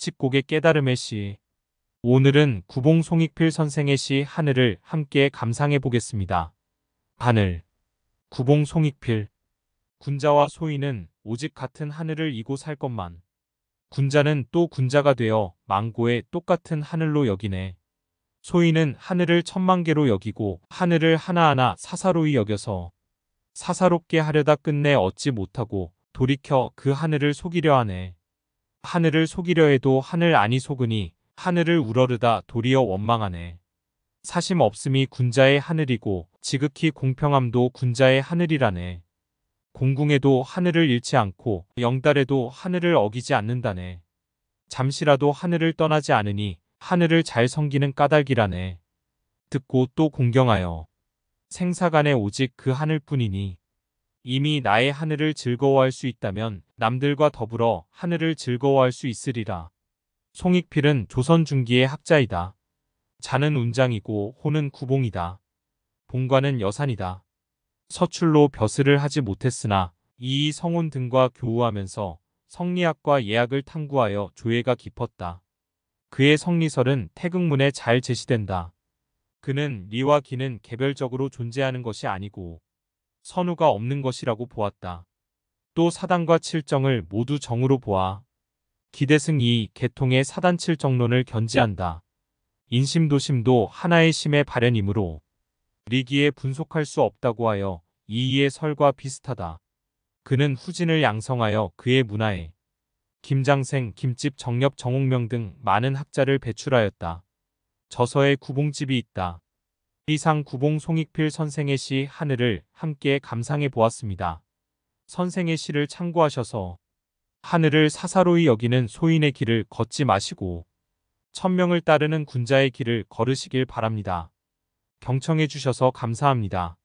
집곡의 깨달음의 시 오늘은 구봉 송익필 선생의 시 하늘을 함께 감상해 보겠습니다. 하늘 구봉 송익필 군자와 소인은 오직 같은 하늘을 이고 살 것만 군자는 또 군자가 되어 망고의 똑같은 하늘로 여기네. 소인은 하늘을 천만 개로 여기고 하늘을 하나하나 사사로이 여겨서 사사롭게 하려다 끝내 얻지 못하고 돌이켜 그 하늘을 속이려 하네. 하늘을 속이려 해도 하늘 아니 속으니 하늘을 우러르다 도리어 원망하네. 사심 없음이 군자의 하늘이고 지극히 공평함도 군자의 하늘이라네. 공궁에도 하늘을 잃지 않고 영달에도 하늘을 어기지 않는다네. 잠시라도 하늘을 떠나지 않으니 하늘을 잘 섬기는 까닭이라네. 듣고 또 공경하여 생사간에 오직 그 하늘뿐이니 이미 나의 하늘을 즐거워할 수 있다면 남들과 더불어 하늘을 즐거워할 수 있으리라. 송익필은 조선 중기의 학자이다. 자는 운장이고 호는 구봉이다. 봉관은 여산이다. 서출로 벼슬을 하지 못했으나 이이 성운 등과 교우하면서 성리학과 예학을 탐구하여 조예가 깊었다. 그의 성리설은 태극문에 잘 제시된다. 그는 리와 기는 개별적으로 존재하는 것이 아니고 선우가 없는 것이라고 보았다. 또 사단과 칠정을 모두 정으로 보아 기대승이 개통의 사단 칠정론을 견지한다. 인심도심도 하나의 심의 발현이므로 리기에 분속할 수 없다고 하여 이이의 설과 비슷하다. 그는 후진을 양성하여 그의 문화에 김장생, 김집, 정엽, 정옥명 등 많은 학자를 배출하였다. 저서에 구봉집이 있다. 이상 구봉 송익필 선생의 시 하늘을 함께 감상해 보았습니다. 선생의 시를 참고하셔서 하늘을 사사로이 여기는 소인의 길을 걷지 마시고 천명을 따르는 군자의 길을 걸으시길 바랍니다. 경청해 주셔서 감사합니다.